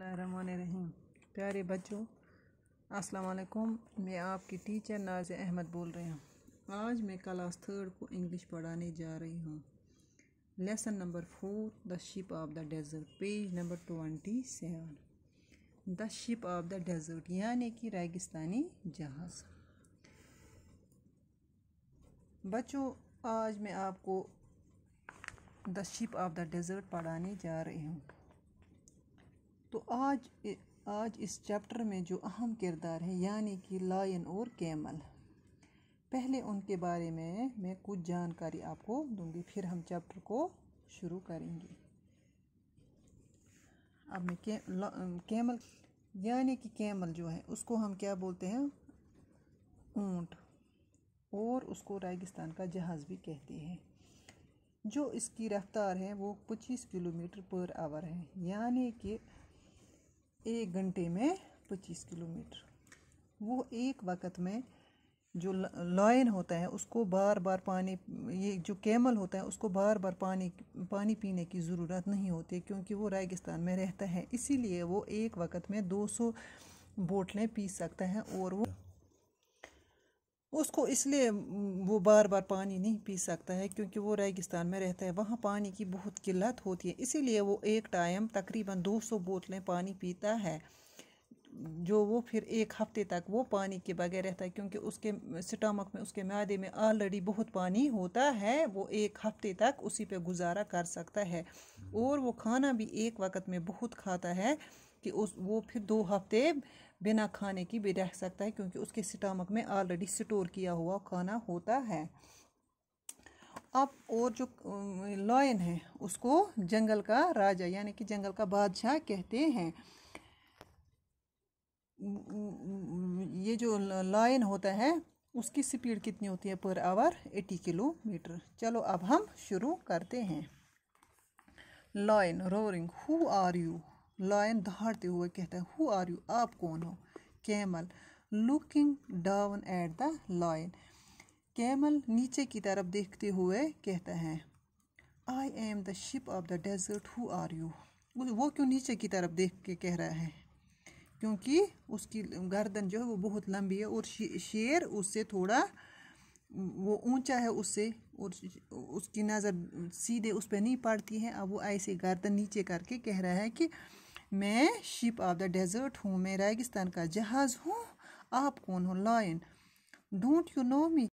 रहीम प्यारे बच्चों अस्सलाम वालेकुम मैं आपकी टीचर नाज अहमद बोल रही हूँ आज मैं क्लास थर्ड को इंग्लिश पढ़ाने जा रही हूँ lesson number four the ship of the desert page number twenty seven the ship of the desert यानी कि रेगिस्तानी जहाज़ बच्चों आज मैं आपको the ship of the desert पढ़ाने जा रही हूँ तो आज आज इस चैप्टर में जो अहम किरदार है यानी कि लायन और कैमल पहले उनके बारे में मैं कुछ जानकारी आपको दूंगी फिर हम चैप्टर को शुरू करेंगे अब मैं के, कैमल यानी कि कैमल जो है उसको हम क्या बोलते हैं ऊंट और उसको रेगिस्तान का जहाज़ भी कहते हैं जो इसकी रफ्तार है वो पच्चीस किलोमीटर पर आवर है यानी कि एक घंटे में पच्चीस किलोमीटर वो एक वक्त में जो लाइन होता है उसको बार बार पानी ये जो कैमल होता है उसको बार बार पानी पानी पीने की ज़रूरत नहीं होती क्योंकि वो रेगिस्तान में रहता है इसीलिए वो एक वक्त में 200 बोटलें पी सकता है और वो उसको इसलिए वो बार बार पानी नहीं पी सकता है क्योंकि वो रेगिस्तान में रहता है वहाँ पानी की बहुत किल्लत होती है इसीलिए वो एक टाइम तकरीबन 200 बोतलें पानी पीता है जो वो फिर एक हफ्ते तक वो पानी के बगैर रहता है क्योंकि उसके स्टमक में उसके मैदे में ऑलरेडी बहुत पानी होता है वो एक हफ्ते तक उसी पे गुजारा कर सकता है हम्म। और वो खाना भी एक वक्त में बहुत खाता है कि उस वो फिर दो हफ्ते बिना खाने की भी रह सकता है क्योंकि उसके स्टामक में ऑलरेडी स्टोर किया हुआ खाना होता है अब और जो लॉयन है उसको जंगल का राजा यानी कि जंगल का बादशाह कहते हैं ये जो लॉयन होता है उसकी स्पीड कितनी होती है पर आवर एटी किलोमीटर चलो अब हम शुरू करते हैं lion roaring who are you lion दहाड़ते हुए कहता है हु आर यू आप कौन हो camel looking down at the lion camel नीचे की तरफ देखते हुए कहता है I am the ship of the desert who are you वो क्यों नीचे की तरफ देख के कह रहा है क्योंकि उसकी गर्दन जो है वो बहुत लंबी है और शेर उससे थोड़ा वो ऊंचा है उससे और उसकी नज़र सीधे उस पर नहीं पड़ती है अब वो ऐसे गर्दन नीचे करके कह रहा है कि मैं शिप ऑफ द डेजर्ट हूँ मैं रेगिस्तान का जहाज़ हूँ आप कौन हो lion don't you know me